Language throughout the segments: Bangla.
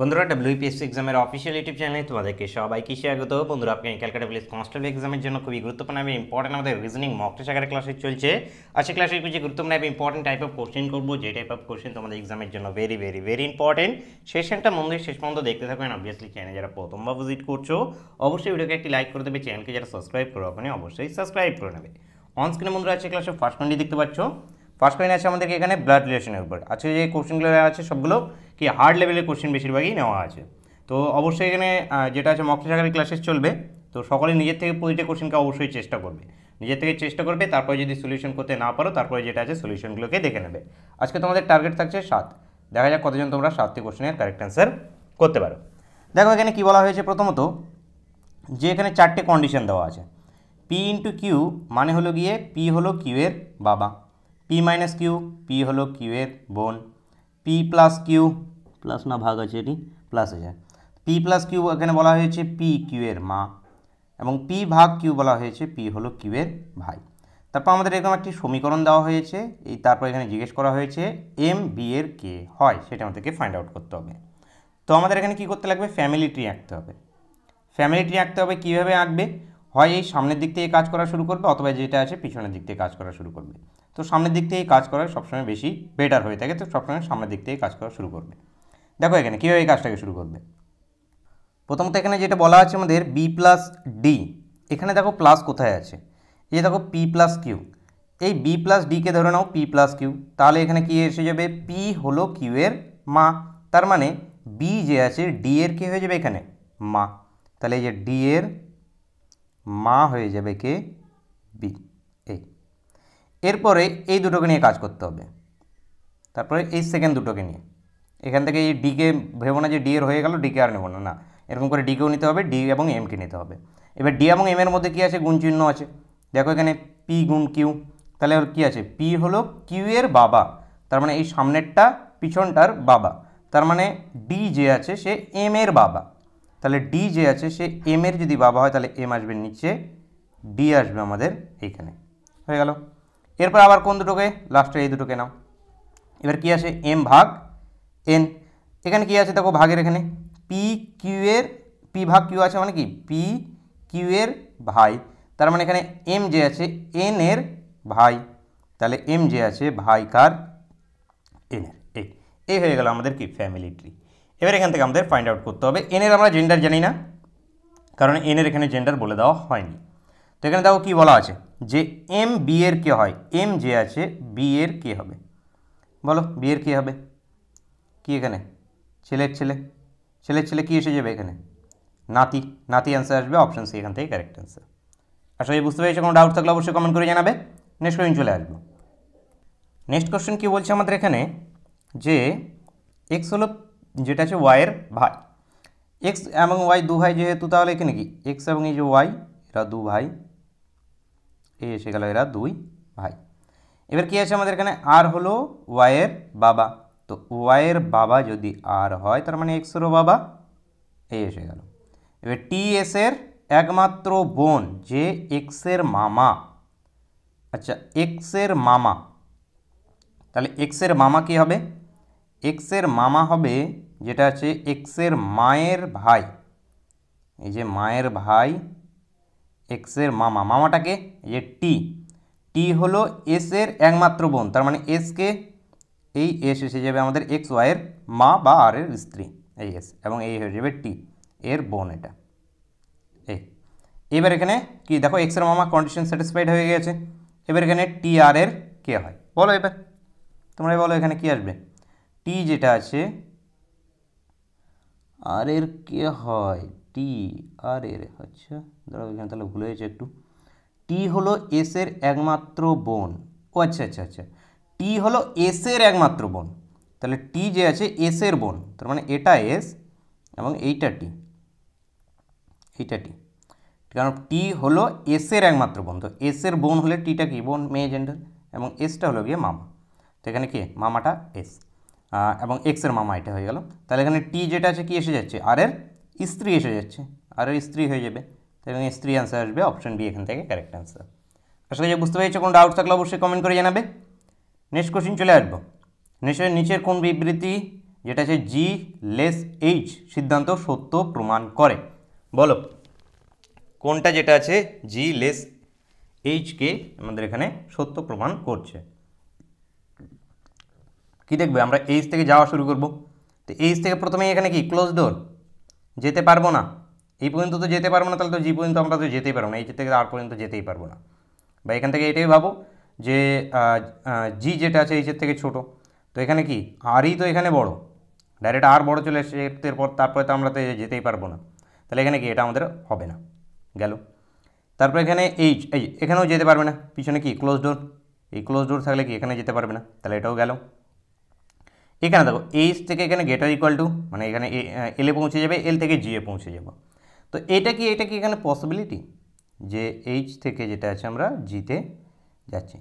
বন্ধুরা ডাব্লিউপিএসসি এক্সামের অফিসিয়াল ইউটিউব চ্যানেলে তোমাদেরকে সবাইকে স্বাগত বন্ধুরা আপনি ক্যালকাটা পুলিশ কনস্টেবল এক্সামের জন্য খুবই গুরুত্বপূর্ণ এবং ইম্পর্টেন্ট আমাদের রিজনিং মক টেস্ট আকারে ক্লাসে চলছে আর সেই ক্লাসে কিছু গুরুত্বপূর্ণ এবং ইম্পর্টেন্ট টাইপ অফ কোশ্চেন করবো যে টাইপ অফ কোশ্চেন তোমাদের এক্সামের জন্য ভেরি ভেরি ভেরি ইম্পর্টেন্ট সেশনটা মন্দির শেষ পর্যন্ত দেখতে থাকবেন অবভিয়াসলি চ্যানেল যারা প্রথমবার ভিজিট করছো অবশ্যই ভিডিওকে একটি লাইক করে দেবে চ্যানেলকে যারা সাবস্ক্রাইব করো আপনি অবশ্যই সাবস্ক্রাইব করে নেবে অনস্ক্রিনে বন্ধুরা আছে ক্লাসে ফার্স্ট কোয়েন্টি দেখতে পাচ্ছ ফার্স্ট কোয়েন আছে আমাদেরকে এখানে ব্লাড রিলেশনের উপর আজকে যে কোশ্চেনগুলো আছে সবগুলো কি হার্ড লেভেলের কোশ্চেন বেশিরভাগই নেওয়া আছে তো অবশ্যই এখানে যেটা আছে মক্স সাগরের ক্লাসেস চলবে তো সকলে নিজের থেকে প্রতিটা কোশ্চেনকে অবশ্যই চেষ্টা করবে নিজের থেকে চেষ্টা করবে তারপরে যদি সলিউশন করতে না পারো তারপরে যেটা আছে সলিউশনগুলোকে দেখে নেবে আজকে তোমাদের টার্গেট থাকছে সাত দেখা যাক কতজন তোমরা সাতটি কোশ্চেনের কারেক্ট অ্যান্সার করতে পারো দেখো এখানে কি বলা হয়েছে প্রথমত যে এখানে চারটে কন্ডিশন দেওয়া আছে পি ইন্টু কিউ মানে হলো গিয়ে পি হলো কিউ এর বাবা পি মাইনাস কিউ পি হলো কিউ এর বোন পি প্লাস কিউ প্লাস না ভাগ আছে এটি প্লাস আছে পি প্লাস কিউ এখানে বলা হয়েছে পি কিউ মা এবং পি ভাগ কিউ বলা হয়েছে পি হলো কিউ ভাই তারপর আমাদের এরকম একটি সমীকরণ দেওয়া হয়েছে এই তারপর এখানে জিজ্ঞেস করা হয়েছে এম বি এর কে হয় সেটা আমাদেরকে ফাইন্ড আউট করতে হবে তো আমাদের এখানে কি করতে লাগবে ফ্যামিলি ট্রি আঁকতে হবে ফ্যামিলি ট্রি আঁকতে হবে কীভাবে আঁকবে হয় এই সামনের দিক থেকে কাজ করা শুরু করবে অথবা যেটা আছে পিছনের দিক থেকে কাজ করা শুরু করবে তো সামনের দিক থেকে কাজ করা সবসময় বেশি বেটার হয়ে থাকে তো সবসময় সামনের দিক থেকে কাজ করা শুরু করবে দেখো এখানে কীভাবে এই কাজটাকে শুরু করবে প্রথমত এখানে যেটা বলা আছে আমাদের বি প্লাস ডি এখানে দেখো প্লাস কোথায় আছে এই দেখো পি প্লাস কিউ এই বি প্লাস ডিকে ধরে নাও পি প্লাস কিউ তাহলে এখানে কি এসে যাবে পি হলো কিউ এর মা তার মানে বি যে আছে ডি এর কী হয়ে যাবে এখানে মা তাহলে এই যে ডি এর মা হয়ে যাবে কে বি এ এরপরে এই দুটোকে নিয়ে কাজ করতে হবে তারপরে এই সেকেন্ড দুটোকে নিয়ে এখান থেকে এই ডিকে ভেবো না যে ডি এর হয়ে গেল ডিকে আর নেবো না না এরকম করে ডিকেও নিতে হবে ডি এবং এমকে নিতে হবে এবার ডি এবং এম এর মধ্যে কী আছে গুণ চিহ্ন আছে দেখো এখানে পি গুণ কিউ তাহলে কি কী আছে পি হলো কিউ এর বাবা তার মানে এই সামনেরটা পিছনটার বাবা তার মানে ডি যে আছে সে এম এর বাবা তাহলে ডি যে আছে সে এম এর যদি বাবা হয় তাহলে এম আসবে নিচে ডি আসবে আমাদের এইখানে হয়ে গেল এরপর আবার কোন দুটোকে লাস্টে এই দুটোকে নাও এবার কি আছে এম ভাগ এন এখানে কি আছে দেখো ভাগের এখানে পি কিউ এর পি ভাগ কিউ আছে মানে কি পি কিউ এর ভাই তার মানে এখানে এম যে আছে এন এর ভাই তাহলে এম যে আছে ভাই কার এনের এই এই হয়ে গেল আমাদের কি ফ্যামিলি ট্রি এবার এখান থেকে আমাদের ফাইন্ড আউট করতে হবে এনের আমরা জেন্ডার জানি না কারণ এনের এখানে জেন্ডার বলে দেওয়া হয়নি তো এখানে দেখো কি বলা আছে যে এম বি এর কে হয় এম যে আছে বি এর কে হবে বলো বি এর কে হবে কি এখানে ছেলের ছেলে ছেলের ছেলে কী এসে যাবে এখানে নাতি নাতি অ্যান্সার আসবে অপশান সি এখান থেকে কারেক্ট অ্যান্সার আসলে বুঝতে পেরেছো কোনো ডাউট থাকলে অবশ্যই কমেন্ট করে জানাবে নেক্সট কোয়েশ্চন চলে আসবো নেক্সট কোশ্চেন কী বলছে আমাদের এখানে যে এক্স হলো যেটা আছে ওয়াইয়ের ভাই এক্স এবং ওয়াই দু ভাই যেহেতু তাহলে এখানে কি এক্স এবং এই যে ওয়াই এরা দু ভাই এই এসে গেল এরা দুই ভাই এবার কি আছে আমাদের এখানে আর হলো ওয়াইয়ের বাবা তো ওয়াইয়ের বাবা যদি আর হয় তার মানে এক্সেরও বাবা এই এসে গেল এবার টি এসের একমাত্র বোন যে এক্সের মামা আচ্ছা এক্সের মামা তাহলে এক্সের মামা কি হবে এক্সের মামা হবে যেটা আছে এক্সের মায়ের ভাই এই যে মায়ের ভাই এক্সের মামা মামাটাকে এই যে টি টি হলো এসের একমাত্র বোন তার মানে এসকে এই এস এসে যাবে আমাদের এক্স ওয়াইয়ের মা বা আর এর স্ত্রী এই এস এবং এই হয়ে যাবে টি এর বোন এটা এই এবার এখানে কি দেখো এক্সের মামা কন্ডিশন স্যাটিসফাইড হয়ে গেছে এবার এখানে টি আর এর কে হয় বলো এবার তোমরা বলো এখানে কি আসবে টি যেটা আছে আর এর কে হয় টি আর এর আচ্ছা দাঁড়াও এখানে তাহলে ভুলে গেছে একটু টি হলো এস এর একমাত্র বোন ও আচ্ছা আচ্ছা আচ্ছা টি হলো এস এর একমাত্র বোন তাহলে টি যে আছে এস এর বোন তার মানে এটা এস এবং এইটা টি এইটা টি কারণ টি হলো এস এর একমাত্র বোন তো এস এর বোন হলে টিটা কি বোন মেয়ে জেন্ডার এবং এসটা হলো গিয়ে মামা তো এখানে কি মামাটা এস এবং এক্সের মামা এটা হয়ে গেল তাহলে এখানে টি যেটা আছে কি এসে যাচ্ছে আর এর স্ত্রী এসে যাচ্ছে আর এর স্ত্রী হয়ে যাবে তাহলে এখানে স্ত্রী অ্যান্সার আসবে অপশন বি এখান থেকে কারেক্ট অ্যান্সার আসলে যে বুঝতে পেরেছো কোনো ডাউট থাকলে অবশ্যই কমেন্ট করে জানাবে নেক্সট কোশ্চিন চলে আসবো নিশ্চয় নিচের কোন বিবৃতি যেটা আছে জি লেস এইচ সিদ্ধান্ত সত্য প্রমাণ করে বলো কোনটা যেটা আছে জি লেস এইচকে আমাদের এখানে সত্য প্রমাণ করছে কি দেখবে আমরা এইচ থেকে যাওয়া শুরু করব তো এইচ থেকে প্রথমেই এখানে কি ক্লোজ ডোর যেতে পারবো না এই পর্যন্ত তো যেতে পারবো না তাহলে তো জি পর্যন্ত আমরা তো যেতেই পারবো না এইচ থেকে আর পর্যন্ত যেতেই পারবো না বা এখান থেকে এটাই ভাবো যে জি যেটা আছে এইচের থেকে ছোট তো এখানে কি আরই তো এখানে বড় ডাইরেক্ট আর বড় চলে এসছে এরপর তারপরে তো আমরা তো যেতেই পারবো না তাহলে এখানে কি এটা আমাদের হবে না গেল তারপর এখানে এইচ এই এখানেও যেতে পারবে না পিছনে কি ক্লোজ ডোর এই ক্লোজ ডোর থাকলে কি এখানে যেতে পারবে না তাহলে এটাও গেল এখানে দেখো এইচ থেকে এখানে গেটার ইকুয়াল টু মানে এখানে এলে পৌঁছে যাবে এল থেকে জিএ পৌঁছে যাবো তো এটা কি এটা কি এখানে পসিবিলিটি যে এইচ থেকে যেটা আছে আমরা জিতে যাচ্ছি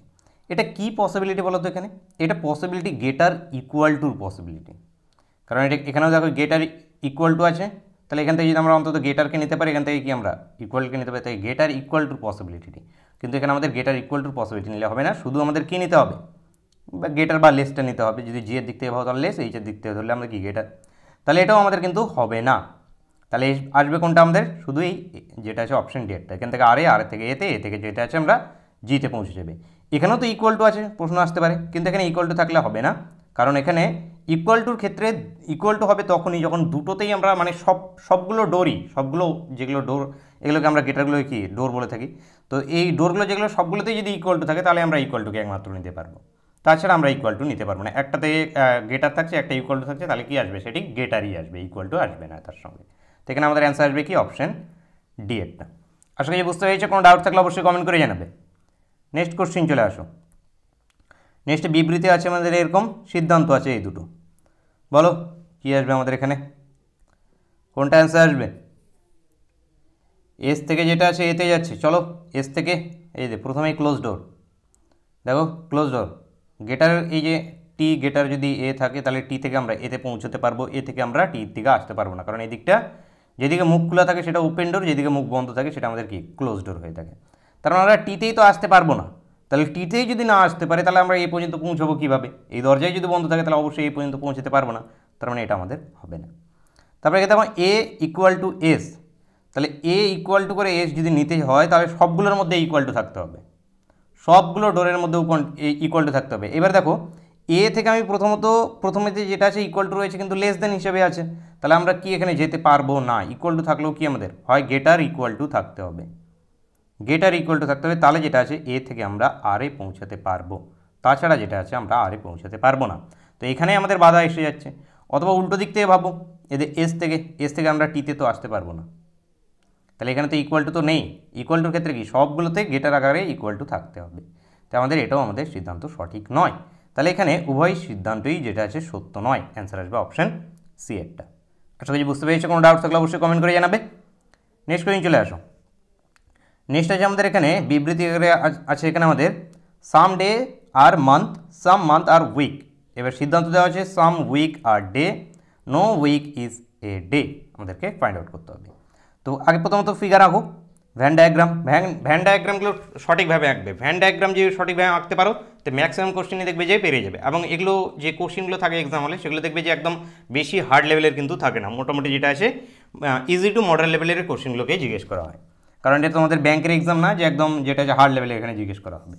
এটা কি পসিবিলিটি বলো তো এখানে এটা পসিবিলিটি গেটার ইকুয়াল টুর পসিবিলিটি কারণ এটা এখানেও দেখো গেটার ইকুয়াল টু আছে তাহলে এখান থেকে যদি আমরা অন্তত গেটারকে নিতে পারি এখান থেকে কি আমরা ইকুয়ালকে নিতে পারি তাই গেটার ইকুয়াল টুর পসিবিলিটি কিন্তু এখানে আমাদের গেটার ইকুয়াল টুর পসিবিলিটি নিলে হবে না শুধু আমাদের কী নিতে হবে বা গেটার বা লেসটা নিতে হবে যদি জি এর দিক থেকে ভাবো তাহলে লেস এইচের দিক থেকে ধরলে আমরা কি গেটার তাহলে এটাও আমাদের কিন্তু হবে না তাহলে আসবে কোনটা আমাদের শুধু এই যেটা আছে অপশন ডি এখান থেকে আরে আর থেকে এতে এ থেকে যেটা আছে আমরা জিতে পৌঁছে যাবে এখানেও তো ইকুয়াল টু আছে প্রশ্ন আসতে পারে কিন্তু এখানে ইকুয়াল টু থাকলে হবে না কারণ এখানে ইকুয়াল টুর ক্ষেত্রে ইকুয়াল টু হবে তখনই যখন দুটোতেই আমরা মানে সব সবগুলো ডোরই সবগুলো যেগুলো ডোর এগুলোকে আমরা গেটারগুলো কি ডোর বলে থাকি তো এই ডোরগুলো যেগুলো সবগুলোতেই যদি ইকুয়াল টু থাকে তাহলে আমরা ইকুয়াল টুকে একমাত্র নিতে পারবো তাছাড়া আমরা ইকুয়াল টু নিতে পারবো না একটাতে গেটার থাকছে একটা ইকুয়াল টু থাকছে তাহলে কি আসবে সেটি গেটারই আসবে ইকুয়াল টু আসবে না তার সঙ্গে তো এখানে আমাদের অ্যান্সার আসবে কি অপশন ডি এরটা আশা করি বুঝতে পেরেছে কোনো ডাউট থাকলে অবশ্যই কমেন্ট করে জানাবে নেক্সট কোশ্চিন চলে আসো নেক্সট বিবৃতি আছে আমাদের এরকম সিদ্ধান্ত আছে এই দুটো বলো কি আসবে আমাদের এখানে কোনটা অ্যান্সার আসবে এস থেকে যেটা আছে এতে যাচ্ছে চলো এস থেকে এই যে প্রথমেই ক্লোজ ডোর দেখো ক্লোজ ডোর গেটার এই যে টি গেটার যদি এ থাকে তাহলে টি থেকে আমরা এতে পৌঁছতে পারবো এ থেকে আমরা টির দিকে আসতে পারবো না কারণ এদিকটা যেদিকে মুখ খোলা থাকে সেটা ওপেন ডোর যেদিকে মুখ বন্ধ থাকে সেটা আমাদের কি ক্লোজ ডোর হয়ে থাকে তার মানে আমরা টিতেই তো আসতে পারবো না তাহলে টিতেই যদি না আসতে পারে তাহলে আমরা এই পর্যন্ত পৌঁছবো কীভাবে এই দরজায় যদি বন্ধ থাকে তাহলে অবশ্যই এই পর্যন্ত পৌঁছতে পারবো না তার মানে এটা আমাদের হবে না তারপরে এখানে আমার এ ইকুয়াল টু এস তাহলে এ ইকুয়াল টু করে এস যদি নিতে হয় তাহলে সবগুলোর মধ্যে ইকুয়াল টু থাকতে হবে সবগুলো ডোরের মধ্যে ইকুয়াল টু থাকতে হবে এবার দেখো এ থেকে আমি প্রথমত প্রথমে যে যেটা আছে ইকুয়াল টু রয়েছে কিন্তু লেস দেন হিসেবে আছে তাহলে আমরা কি এখানে যেতে পারবো না ইকুয়াল টু থাকলেও কি আমাদের হয় গেটার ইকুয়াল টু থাকতে হবে গেটার ইকুয়াল টু থাকতে হবে তাহলে যেটা আছে এ থেকে আমরা আরে পৌঁছাতে পারবো তাছাড়া যেটা আছে আমরা আরে পৌঁছাতে পারবো না তো এখানে আমাদের বাধা এসে যাচ্ছে অথবা উল্টো দিক থেকে ভাবো এদের এস থেকে এস থেকে আমরা টিতে তো আসতে পারবো না তাহলে এখানে তো ইকুয়াল টু তো নেই ইকুয়াল টুর ক্ষেত্রে কি সবগুলোতে গেটার আকারে ইকুয়াল টু থাকতে হবে তাই আমাদের এটাও আমাদের সিদ্ধান্ত সঠিক নয় তাহলে এখানে উভয় সিদ্ধান্তই যেটা আছে সত্য নয় অ্যান্সার আসবে অপশান সি একটা আশা করি বুঝতে পেরেছি কোনো ডাউট থাকলে অবশ্যই কমেন্ট করে জানাবে নেক্সট কোয়েশ্চেন চলে আসো নেক্সট আছে আমাদের এখানে বিবৃতি আছে এখানে আমাদের সাম ডে আর মান্থ সাম মান্থ আর উইক এবার সিদ্ধান্ত দেওয়া আছে সাম উইক আর day no week is a day আমাদেরকে ফাইন্ড আউট করতে হবে তো আগে প্রথমত ফিগার আঁকো ভ্যান ডায়াগ্রাম ভ্যান ভ্যান ডায়াগ্রামগুলো সঠিকভাবে আঁকবে ভ্যান ডায়াগ্রাম যে সঠিকভাবে আঁকতে পারো তো ম্যাক্সিমাম কোশ্চেনে দেখবে যে পেরে যাবে এবং এগুলো যে কোশ্চেনগুলো থাকে এক্সাম হলে সেগুলো দেখবে যে একদম বেশি হার্ড লেভেলের কিন্তু থাকে না মোটামুটি যেটা আসে ইজি টু মডার্ন লেভেলের কোশ্চেনগুলোকে জিজ্ঞেস করা হয় কারণ এটা তোমাদের ব্যাংকের এক্সাম না যে একদম যেটা যে হার্ড লেভেলে এখানে জিজ্ঞেস করা হবে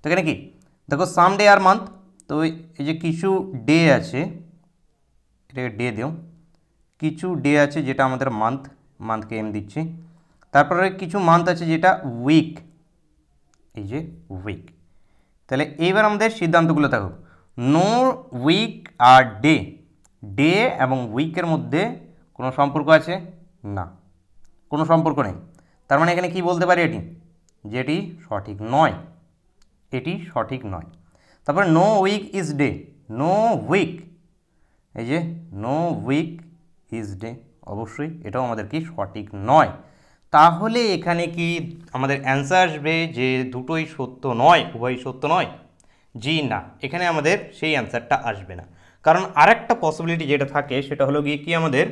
তো এখানে কি দেখো সামডে আর মান্থ তো এই যে কিছু ডে আছে এটাকে ডে দিও কিছু ডে আছে যেটা আমাদের মান্থ মান্থকে এম দিচ্ছি তারপরে কিছু মান্থ আছে যেটা উইক এই যে উইক তাহলে এইবার আমাদের সিদ্ধান্তগুলো থাকুক নো উইক আর ডে ডে এবং উইকের মধ্যে কোনো সম্পর্ক আছে না কোনো সম্পর্ক নেই তার মানে এখানে কি বলতে পারি এটি যেটি সঠিক নয় এটি সঠিক নয় তারপরে no week is day no week এই যে নো উইক ইজ ডে অবশ্যই এটাও আমাদের কি সঠিক নয় তাহলে এখানে কি আমাদের অ্যান্সার আসবে যে দুটোই সত্য নয় উভয়ই সত্য নয় জি না এখানে আমাদের সেই অ্যান্সারটা আসবে না কারণ আরেকটা পসিবিলিটি যেটা থাকে সেটা হলো গিয়ে কি আমাদের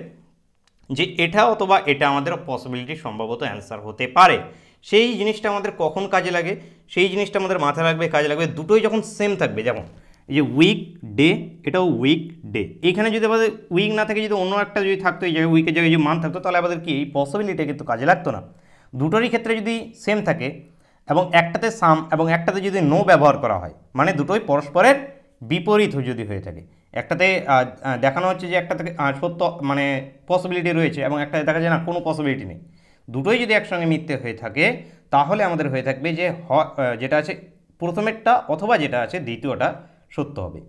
যে এটা অথবা এটা আমাদের পসিবিলিটি সম্ভবত অ্যান্সার হতে পারে সেই জিনিসটা আমাদের কখন কাজে লাগে সেই জিনিসটা আমাদের মাথায় রাখবে কাজে লাগবে দুটোই যখন সেম থাকবে যেমন এই যে উইক ডে এটাও উইক ডে এখানে যদি আমাদের উইক না থাকে যদি অন্য একটা যদি থাকতো এই জায়গায় উইকের জায়গায় যদি মান থাকতো তাহলে আমাদের কি এই পসিবিলিটি কিন্তু কাজে লাগতো না দুটোরই ক্ষেত্রে যদি সেম থাকে এবং একটাতে সাম এবং একটাতে যদি নো ব্যবহার করা হয় মানে দুটোই পরস্পরের বিপরীত যদি হয়ে থাকে একটাতে দেখানো হচ্ছে যে একটা থেকে সত্য মানে পসিবিলিটি রয়েছে এবং একটাতে দেখা যায় না কোনো পসিবিলিটি নেই দুটোই যদি একসঙ্গে মিথ্যে হয়ে থাকে তাহলে আমাদের হয়ে থাকবে যে যেটা আছে প্রথমেরটা অথবা যেটা আছে দ্বিতীয়টা সত্য হবে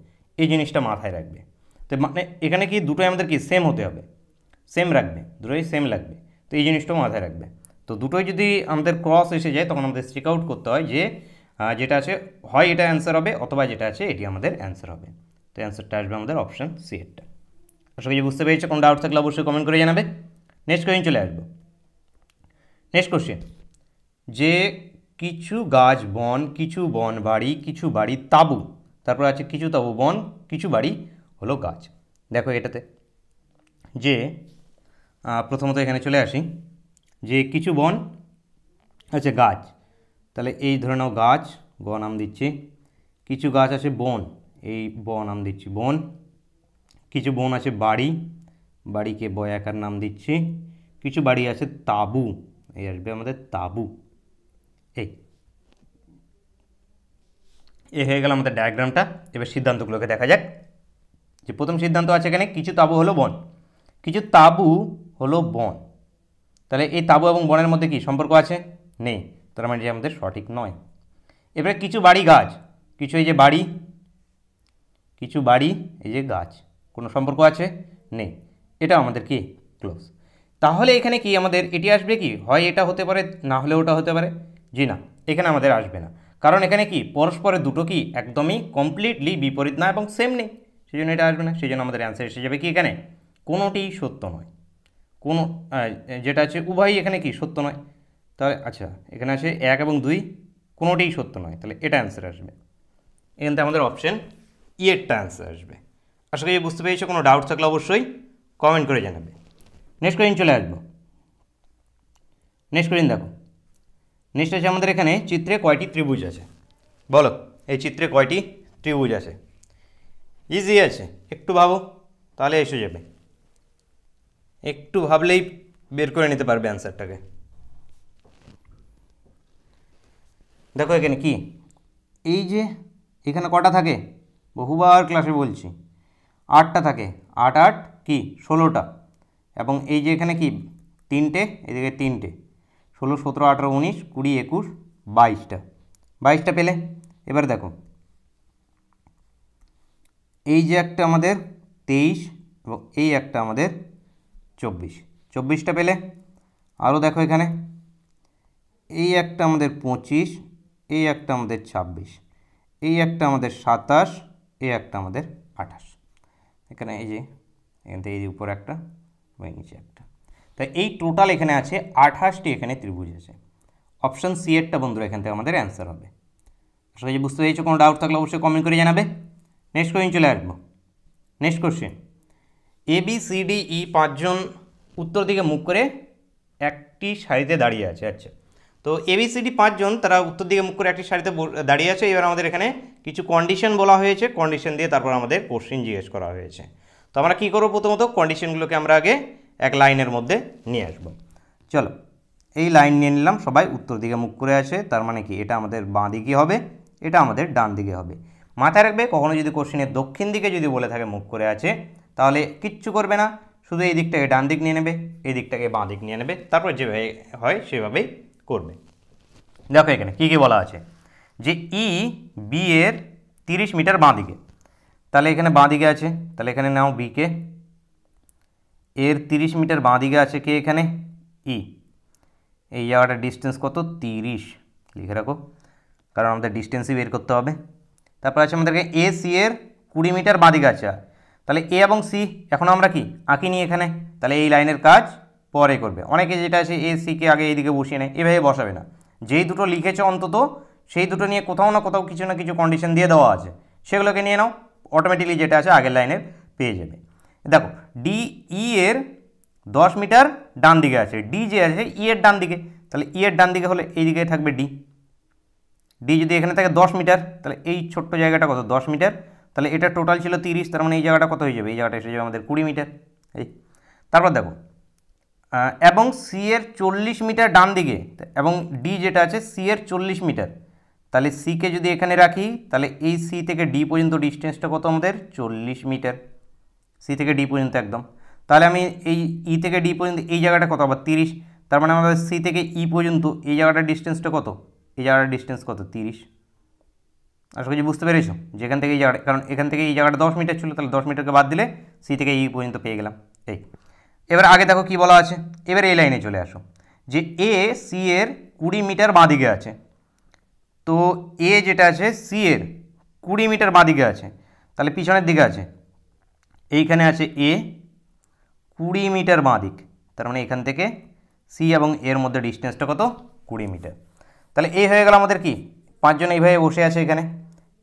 এই জিনিসটা মাথায় রাখবে তো মানে এখানে কি দুটোই আমাদের কি সেম হতে হবে সেম রাখবে দুটোই সেম লাগবে তো এই জিনিসটাও মাথায় রাখবে তো দুটোই যদি আমাদের ক্রস এসে যায় তখন আমাদের স্টিক আউট করতে হয় যে যেটা আছে হয় এটা অ্যান্সার হবে অথবা যেটা আছে এটি আমাদের অ্যান্সার হবে তো অ্যান্সারটা আসবে আমাদের অপশান সি এরটা আসলে যে বুঝতে পেরেছি কোনো ডাউট থাকলে অবশ্যই কমেন্ট করে জানাবে নেক্সট কোয়েশ্চেন চলে আসবো নেক্সট কোশ্চেন যে কিছু গাছ বন কিছু বন বাড়ি কিছু বাড়ি তাবু তারপর আছে কিছু বন কিছু বাড়ি হলো গাছ দেখো এটাতে যে প্রথমত এখানে চলে আসি যে কিছু বন আছে গাছ তাহলে এই ধরে নাও গাছ গ নাম দিচ্ছি কিছু গাছ আছে বন এই ব নাম দিচ্ছি বন কিছু বন আছে বাড়ি বাড়িকে বয়াকার নাম দিচ্ছি কিছু বাড়ি আছে তাবু এই আসবে আমাদের তাবু এই এ হয়ে গেল আমাদের ডায়াগ্রামটা এবার সিদ্ধান্তগুলোকে দেখা যাক যে প্রথম সিদ্ধান্ত আছে এখানে কিছু তাবু হলো বন কিছু তাবু হলো বন তাহলে এই তাবু এবং বনের মধ্যে কি সম্পর্ক আছে নেই তার মানে যে আমাদের সঠিক নয় এবারে কিছু বাড়ি গাছ কিছু এই যে বাড়ি কিছু বাড়ি এই যে গাছ কোনো সম্পর্ক আছে নেই এটা আমাদের কি ক্লোজ তাহলে এখানে কি আমাদের এটি আসবে কি হয় এটা হতে পারে না হলে ওটা হতে পারে জি না এখানে আমাদের আসবে না কারণ এখানে কি পরস্পরের দুটো কি একদমই কমপ্লিটলি বিপরীত না এবং সেম নেই সেই জন্য এটা আসবে না সেই জন্য আমাদের অ্যান্সার এসে যাবে কি এখানে কোনোটি সত্য নয় কোনো যেটা আছে উভয়ই এখানে কি সত্য নয় তাহলে আচ্ছা এখানে আছে এক এবং দুই কোনোটিই সত্য নয় তাহলে এটা অ্যান্সার আসবে এখান থেকে আমাদের অপশান ইয়েরটা অ্যান্সার আসবে আসলে এই বুঝতে পেরেছো কোনো ডাউট থাকলে অবশ্যই কমেন্ট করে জানাবে নেক্সট কোয়েশ্চেন চলে আসবো নেক্সট কোয়েশ্চেন দেখো নেক্সট আছে আমাদের এখানে চিত্রে কয়টি ত্রিভুজ আছে বলো এই চিত্রে কয়টি ত্রিভুজ আছে ইজি আছে একটু ভাবো তাহলে এসে যাবে একটু ভাবলেই বের করে নিতে পারবে অ্যান্সারটাকে দেখো এখানে কি এই যে এখানে কটা থাকে বহুবার ক্লাসে বলছি আটটা থাকে আট আট কি ষোলোটা এবং এই যে এখানে কি তিনটে এদিকে তিনটে ষোলো সতেরো আঠেরো উনিশ কুড়ি একুশ বাইশটা বাইশটা পেলে এবার দেখো এই যে একটা আমাদের তেইশ এবং এই একটা আমাদের চব্বিশ চব্বিশটা পেলে আরও দেখো এখানে এই একটা আমাদের পঁচিশ এই একটা আমাদের ছাব্বিশ এই একটা আমাদের সাতাশ এই একটা আমাদের আঠাশ এখানে এই যে এখান থেকে এই উপর একটা এবং নিচে একটা তাই এই টোটাল এখানে আছে আঠাশটি এখানে ত্রিভুজ আছে অপশান সি এরটা বন্ধুরা এখান থেকে আমাদের অ্যান্সার হবে আসলে করি বুঝতে পেরেছো কোনো ডাউট থাকলে অবশ্যই কমেন্ট করে জানাবে নেক্সট কোয়েশ্চেন চলে আসবো next question A B C D E পাঁচজন উত্তর দিকে মুখ করে একটি সারিতে দাঁড়িয়ে আছে আচ্ছা তো এবিসিডি পাঁচজন তারা উত্তর দিকে মুখ করে একটি সারিতে দাঁড়িয়ে আছে এবার আমাদের এখানে কিছু কন্ডিশন বলা হয়েছে কন্ডিশন দিয়ে তারপর আমাদের কোশ্চেন জিজ্ঞেস করা হয়েছে তো আমরা কী করবো প্রথমত কন্ডিশনগুলোকে আমরা আগে এক লাইনের মধ্যে নিয়ে আসবো চলো এই লাইন নিয়ে নিলাম সবাই উত্তর দিকে মুখ করে আসে তার মানে কি এটা আমাদের বাঁ দিকে হবে এটা আমাদের ডান দিকে হবে মাথায় রাখবে কখনো যদি কোশ্চেনের দক্ষিণ দিকে যদি বলে থাকে মুখ করে আছে তাহলে কিচ্ছু করবে না শুধু এই দিকটাকে ডান দিক নিয়ে নেবে এই দিকটাকে বাঁ দিক নিয়ে নেবে তারপর যেভাবে হয় সেভাবেই করবে দেখো এখানে কী কী বলা আছে যে ই e, বি এর তিরিশ মিটার বাঁ দিকে তাহলে এখানে বাঁ দিকে আছে তাহলে এখানে নাও বিকে এর তিরিশ মিটার বাঁদিকে আছে কে এখানে ই এই জায়গাটার ডিস্টেন্স কত তিরিশ লিখে রাখো কারণ আমাদের ডিস্টেন্সই বের করতে হবে তারপর আছে আমাদেরকে এ সি এর কুড়ি মিটার বাঁদিকে আছে তাহলে এ এবং সি এখন আমরা কি আঁকি নিই এখানে তাহলে এই লাইনের কাজ পরে করবে অনেকে যেটা আছে এ সিকে আগে এইদিকে বসিয়ে নেয় এভাবে বসাবে না যেই দুটো লিখেছে অন্তত সেই দুটো নিয়ে কোথাও না কোথাও কিছু না কিছু কন্ডিশন দিয়ে দেওয়া আছে সেগুলোকে নিয়ে নাও অটোমেটিকলি যেটা আছে আগের লাইনের পেয়ে যাবে দেখো ডি ই e এর দশ মিটার ডান দিকে আছে ডি যে আছে ই e এর ডান দিকে তাহলে ই e এর ডান দিকে হলে এই দিকে থাকবে ডি ডি যদি এখানে থাকে দশ মিটার তাহলে এই ছোট্ট জায়গাটা কত দশ মিটার তাহলে এটা টোটাল ছিল তিরিশ তার মানে এই জায়গাটা কত হয়ে যাবে এই জায়গাটা এসে যাবে আমাদের কুড়ি মিটার এই তারপর দেখো এবং সি এর চল্লিশ মিটার ডান দিকে এবং ডি যেটা আছে সি এর চল্লিশ মিটার তাহলে সিকে যদি এখানে রাখি তাহলে এই সি থেকে ডি পর্যন্ত ডিস্টেন্সটা কত আমাদের চল্লিশ মিটার সি থেকে ডি পর্যন্ত একদম তাহলে আমি এই ই থেকে ডি পর্যন্ত এই জায়গাটা কত আবার তিরিশ তার মানে আমাদের সি থেকে ই পর্যন্ত এই জায়গাটার ডিস্টেন্সটা কত এই জায়গাটার ডিস্টেন্স কত তিরিশ আশা করছি বুঝতে পেরেছো যেখান থেকে এই জায়গাটা কারণ এখান থেকে এই জায়গাটা দশ মিটার ছিল তাহলে দশ মিটারকে বাদ দিলে সি থেকে ই পর্যন্ত পেয়ে গেলাম এই এবার আগে দেখো কি বলা আছে এবার এই লাইনে চলে আসো যে এ সি এর কুড়ি মিটার বাঁদিকে আছে তো এ যেটা আছে সি এর কুড়ি মিটার বাঁদিকে আছে তাহলে পিছনের দিকে আছে এইখানে আছে এ কুড়ি মিটার বাঁ দিক তার মানে এখান থেকে সি এবং এর মধ্যে ডিস্টেন্সটা কত কুড়ি মিটার তাহলে এ হয়ে গেল আমাদের কি পাঁচজন এইভাবে বসে আছে এখানে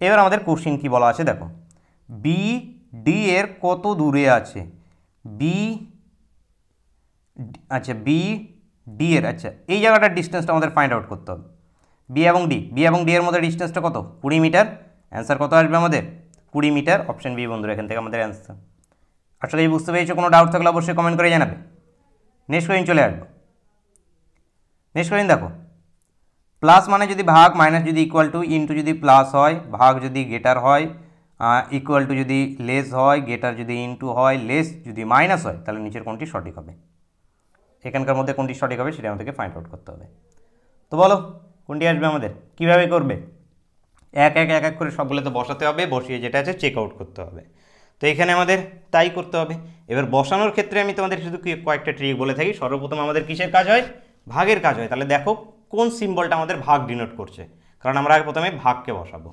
এবার আমাদের কোশ্চিন কি বলা আছে দেখো বি ডি এর কত দূরে আছে বি আচ্ছা বি ডি এর আচ্ছা এই জায়গাটার ডিস্টেন্সটা আমাদের ফাইন্ড আউট করতে হবে বি এবং ডি বি এবং ডি এর মধ্যে ডিস্টেন্সটা কত কুড়ি মিটার অ্যান্সার কত আসবে আমাদের কুড়ি মিটার অপশান বি বন্ধুরা এখান থেকে আমাদের অ্যান্সার আসলে এই বুঝতে পেরেছো কোনো ডাউট থাকলে অবশ্যই কমেন্ট করে জানাবে নেক্সট কোয়েশ্চেন চলে আসবো নেক্সট কোয়েশ্চেন দেখো প্লাস মানে যদি ভাগ মাইনাস যদি ইকুয়াল টু ইনটু যদি প্লাস হয় ভাগ যদি গেটার হয় ইকুয়াল টু যদি লেস হয় গেটার যদি ইনটু হয় লেস যদি মাইনাস হয় তাহলে নিচের কোনটি সঠিক হবে এখানকার মধ্যে কোনটি সঠিক হবে সেটা আমাদেরকে ফাইন্ড আউট করতে হবে তো বলো কোনটি আসবে আমাদের কিভাবে করবে এক এক এক এক করে সবগুলোতে বসাতে হবে বসিয়ে যেটা আছে চেক আউট করতে হবে তো এখানে আমাদের তাই করতে হবে এবার বসানোর ক্ষেত্রে আমি তোমাদের শুধু কয়েকটা ট্রিক বলে থাকি সর্বপ্রথম আমাদের কিসের কাজ হয় ভাগের কাজ হয় তাহলে দেখো কোন সিম্বলটা আমাদের ভাগ ডিনোট করছে কারণ আমরা আগে প্রথমে ভাগকে বসাবো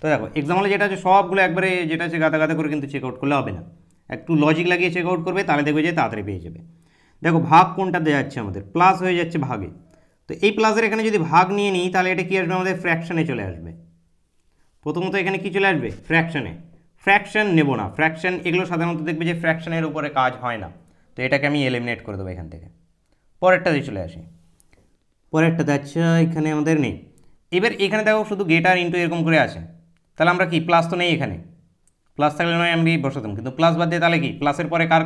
তো দেখো এক্সাম্পলে যেটা আছে সবগুলো একবারে যেটা আছে গাদা গাদা করে কিন্তু চেক আউট করলে হবে না একটু লজিক লাগিয়ে চেক আউট করবে তাহলে দেখবে যে তাড়াতাড়ি পেয়ে যাবে দেখো ভাগ কোনটা দেওয়া যাচ্ছে আমাদের প্লাস হয়ে যাচ্ছে ভাগে তো এই প্লাসের এখানে যদি ভাগ নিয়ে নিই তাহলে এটা কী আসবে আমাদের ফ্র্যাকশানে চলে আসবে প্রথমত এখানে কি চলে আসবে ফ্র্যাকশানে ফ্র্যাকশন নেব না ফ্র্যাকশন এগুলো সাধারণত দেখবে যে ফ্র্যাকশানের উপরে কাজ হয় না তো এটাকে আমি এলিমিনেট করে দেবো এখান থেকে পরেরটা দিয়ে চলে আসি পরেরটাতে আচ্ছা এখানে আমাদের নেই এবার এখানে দেখো শুধু গেট আর ইন্টু এরকম করে আছে তাহলে আমরা কি প্লাস তো নেই এখানে প্লাস থাকলে নয় আমি বসাতাম কিন্তু প্লাস বাদ দিয়ে তাহলে কি প্লাসের পরে কার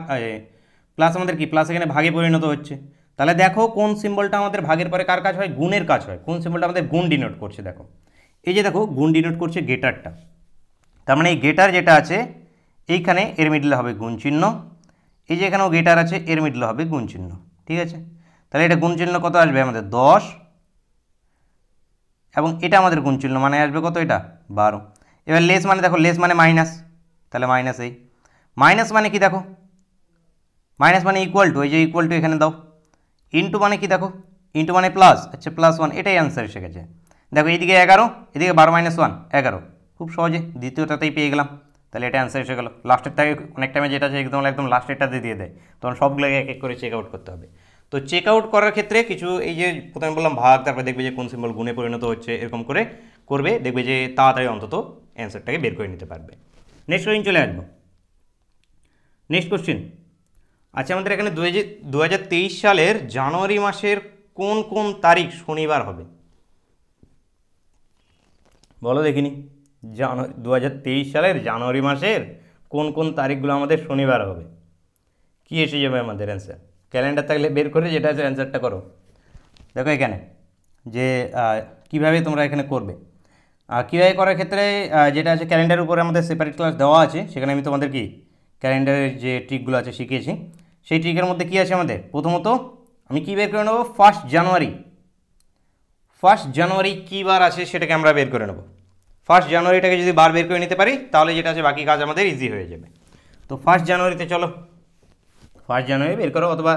প্লাস আমাদের কি প্লাস এখানে ভাগে পরিণত হচ্ছে তাহলে দেখো কোন সিম্বলটা আমাদের ভাগের পরে কার কাজ হয় গুণের কাজ হয় কোন সিম্বলটা আমাদের গুণ ডিনোট করছে দেখো এই যে দেখো গুণ ডিনোট করছে গেটারটা তার মানে এই গেটার যেটা আছে এইখানে এর মিডলে হবে গুণ চিহ্ন এই যে এখানেও গেটার আছে এর মিডলে হবে গুণ চিহ্ন ঠিক আছে তাহলে এটা গুণ চিহ্ন কত আসবে আমাদের দশ এবং এটা আমাদের গুণ চিহ্ন মানে আসবে কত এটা বারো এবার লেস মানে দেখো লেস মানে মাইনাস তাহলে মাইনাস এই মাইনাস মানে কি দেখো মাইনাস মানে ইকুয়াল টু এই যে ইকুয়াল টু এখানে দাও ইন্টু মানে কি দেখো ইন্টু মানে প্লাস আচ্ছা প্লাস ওয়ান এটাই অ্যান্সার এসে গেছে দেখো এইদিকে এগারো এদিকে বারো মাইনাস ওয়ান এগারো খুব সহজে দ্বিতীয়টাতেই পেয়ে গেলাম তাহলে এটা অ্যান্সার এসে গেলো লাস্টেরটাকে অনেক টাইমে যেটা আছে একদম একদম লাস্টেরটাতে দিয়ে দেয় তখন সবগুলোকে এক এক করে চেক আউট করতে হবে তো চেক আউট করার ক্ষেত্রে কিছু এই যে প্রথমে বললাম ভাগ তারপরে দেখবে যে কোন সিম্বল গুণে পরিণত হচ্ছে এরকম করে করবে দেখবে যে তাড়াতাড়ি অন্তত অ্যান্সারটাকে বের করে নিতে পারবে নেক্সট কোয়েশ্চিন চলে আসবো নেক্সট কোশ্চেন আচ্ছা আমাদের এখানে দু হাজার সালের জানুয়ারি মাসের কোন কোন তারিখ শনিবার হবে বলো দেখিনি জানুয়ারি দু সালের জানুয়ারি মাসের কোন কোন তারিখগুলো আমাদের শনিবার হবে কি এসে যাবে আমাদের অ্যান্সার ক্যালেন্ডার থাকলে বের করে যেটা আছে অ্যান্সারটা করো দেখো এখানে যে কিভাবে তোমরা এখানে করবে কীভাবে করার ক্ষেত্রে যেটা আছে ক্যালেন্ডারের উপরে আমাদের সেপারেট ক্লাস দেওয়া আছে সেখানে আমি তোমাদের কি ক্যালেন্ডারের যে ট্রিকগুলো আছে শিখিয়েছি সেই ট্রিকের মধ্যে কি আছে আমাদের প্রথমত আমি কী বের করে নেবো ফার্স্ট জানুয়ারি ফার্স্ট জানুয়ারি কী বার আছে সেটাকে আমরা বের করে নেবো ফার্স্ট জানুয়ারিটাকে যদি বার বের করে নিতে পারি তাহলে যেটা আছে বাকি কাজ আমাদের ইজি হয়ে যাবে তো ফার্স্ট জানুয়ারিতে চলো ফার্স্ট জানুয়ারি বের করো অথবা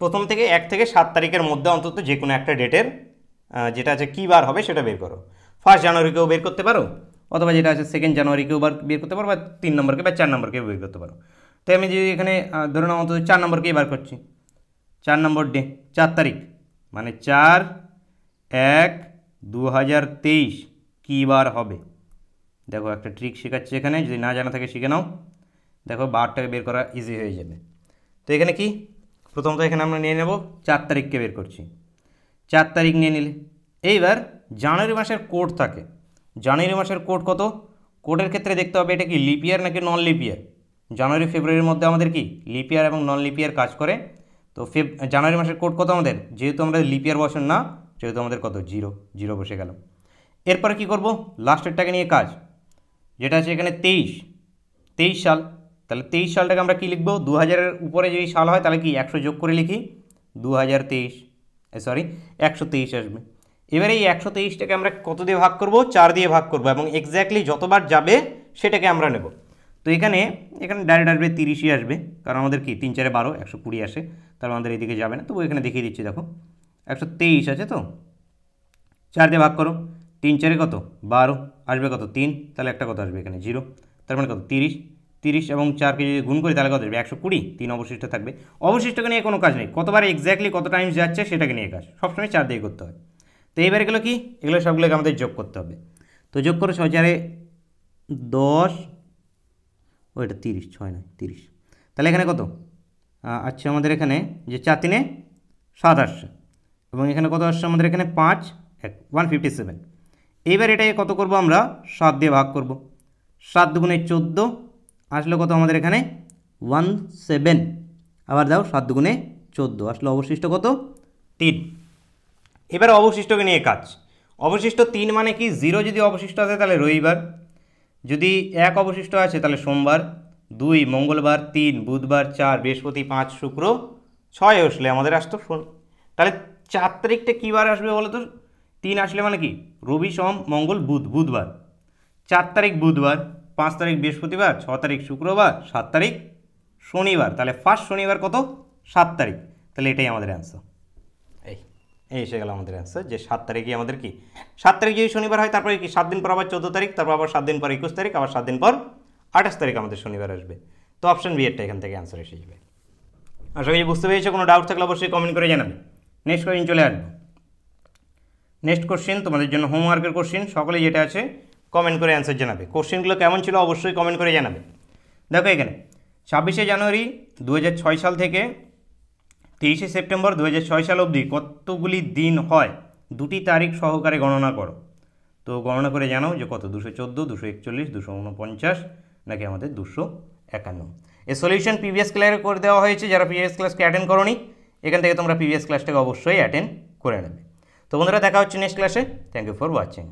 প্রথম থেকে এক থেকে সাত তারিখের মধ্যে অন্তত যে কোনো একটা ডেটের যেটা আছে কী বার হবে সেটা বের করো ফার্স্ট জানুয়ারিকেও বের করতে পারো অথবা যেটা আছে সেকেন্ড জানুয়ারিকেও বার বের করতে পারো বা তিন নম্বরকে বা চার নম্বরকেও বের করতে পারো তো আমি যদি এখানে ধরে নাও অন্তত চার নম্বরকেই বার করছি চার নম্বর ডে চার তারিখ মানে চার এক দু হাজার তেইশ কী বার হবে দেখো একটা ট্রিক শেখাচ্ছি এখানে যদি না জানা থাকে শিখে নাও দেখো বারটাকে বের করা ইজি হয়ে যাবে তো এখানে কি প্রথমত এখানে আমরা নিয়ে নেব চার তারিখকে বের করছি চার তারিখ নিয়ে নিলে এইবার জানুয়ারি মাসের কোড থাকে জানুয়ারি মাসের কোড কত কোডের ক্ষেত্রে দেখতে হবে এটা কি লিপিয়ার নাকি নন লিপিয়ার জানুয়ারি ফেব্রুয়ারির মধ্যে আমাদের কি লিপিয়ার এবং নন লিপিয়ার কাজ করে তো ফেব জানুয়ারি মাসের কোড কত আমাদের যেহেতু আমরা লিপিয়ার বসেন না যেহেতু আমাদের কত জিরো জিরো বসে গেল এরপরে কি করব লাস্টেরটাকে নিয়ে কাজ যেটা আছে এখানে তেইশ তেইশ সাল তাহলে তেইশ সালটাকে আমরা কী লিখব দু হাজারের উপরে যদি সাল হয় তাহলে কি একশো যোগ করে লিখি দু হাজার তেইশ সরি একশো তেইশ আসবে এবারে এই একশো তেইশটাকে আমরা কত দিয়ে ভাগ করব চার দিয়ে ভাগ করব এবং এক্স্যাক্টলি যতবার যাবে সেটাকে আমরা নেব তো এখানে এখানে ডাইরেক্ট আসবে তিরিশই আসবে কারণ আমাদের কি তিন চারে বারো একশো কুড়ি আসে তাহলে আমাদের এদিকে যাবে না তবু এখানে দেখিয়ে দিচ্ছি দেখো একশো তেইশ আছে তো চার দিয়ে ভাগ করো তিন চারে কত বারো আসবে কত তিন তাহলে একটা কত আসবে এখানে জিরো তার মানে কত তিরিশ তিরিশ এবং চারকে যদি গুণ করি তাহলে কত আসবে একশো কুড়ি তিন অবশিষ্ট থাকবে অবশিষ্টকে নিয়ে কোনো কাজ নেই কতবার এক্স্যাক্টলি কত টাইমস যাচ্ছে সেটাকে নিয়ে কাজ সবসময় চার দিয়ে করতে হয় তো এইবার এগুলো কি এগুলো সবগুলোকে আমাদের যোগ করতে হবে তো যোগ করে চারে দশ ওইটা তিরিশ ছয় নয় তিরিশ তাহলে এখানে কত আচ্ছা আমাদের এখানে যে চার তিনে সাত আসছে এবং এখানে কত আসছে আমাদের এখানে পাঁচ এক ওয়ান ফিফটি সেভেন এবার এটাকে কত করব আমরা সাত দিয়ে ভাগ করব সাত দুগুণে চোদ্দো আসলো কত আমাদের এখানে ওয়ান সেভেন আবার দাও সাত দুগুণে চোদ্দো আসলো অবশিষ্ট কত তিন এবার অবশিষ্টকে নিয়ে কাজ অবশিষ্ট তিন মানে কি জিরো যদি অবশিষ্ট আছে তাহলে রবিবার যদি এক অবশিষ্ট আছে তাহলে সোমবার দুই মঙ্গলবার তিন বুধবার চার বৃহস্পতি পাঁচ শুক্র ছয় আসলে আমাদের আসতো তাহলে চার তারিখটা কী বার আসবে বলো তো তিন আসলে মানে কি রবি সোম মঙ্গল বুধ বুধবার চার তারিখ বুধবার পাঁচ তারিখ বৃহস্পতিবার ছ তারিখ শুক্রবার সাত তারিখ শনিবার তাহলে ফার্স্ট শনিবার কত সাত তারিখ তাহলে এটাই আমাদের অ্যান্সার এই এই এসে গেল আমাদের অ্যান্সার যে সাত তারিখই আমাদের কি সাত তারিখ যদি শনিবার হয় তারপরে কি সাত দিন পর আবার চোদ্দো তারিখ তারপর আবার সাত দিন পর একুশ তারিখ আবার সাত দিন পর আঠাশ তারিখ আমাদের শনিবার আসবে তো অপশান বি এরটা এখান থেকে অ্যান্সার এসে যাবে আশা করি বুঝতে পেরেছি কোনো ডাউট থাকলে অবশ্যই কমেন্ট করে জানাবে নেক্সট কোয়েশ্চেন চলে আসবো নেক্সট কোশ্চেন তোমাদের জন্য হোমওয়ার্কের কোশ্চেন সকলে যেটা আছে কমেন্ট করে অ্যান্সার জানাবে কোশ্চেনগুলো কেমন ছিল অবশ্যই কমেন্ট করে জানাবে দেখো এখানে ছাব্বিশে জানুয়ারি দু সাল থেকে তেইশে সেপ্টেম্বর দু সাল অবধি কতগুলি দিন হয় দুটি তারিখ সহকারে গণনা করো তো গণনা করে জানাও যে কত দুশো চোদ্দো দুশো একচল্লিশ দুশো উনপঞ্চাশ নাকি আমাদের দুশো একান্ন এ সলিউশন পিভিএস ক্লাসে করে দেওয়া হয়েছে যারা পিভিএস ক্লাসকে অ্যাটেন্ড করনি এখান থেকে তোমরা পিভিএস ক্লাসটাকে অবশ্যই অ্যাটেন্ড করে নেবে তো বন্ধুরা দেখা হচ্ছে নেক্সট ক্লাসে থ্যাংক ইউ ফর ওয়াচিং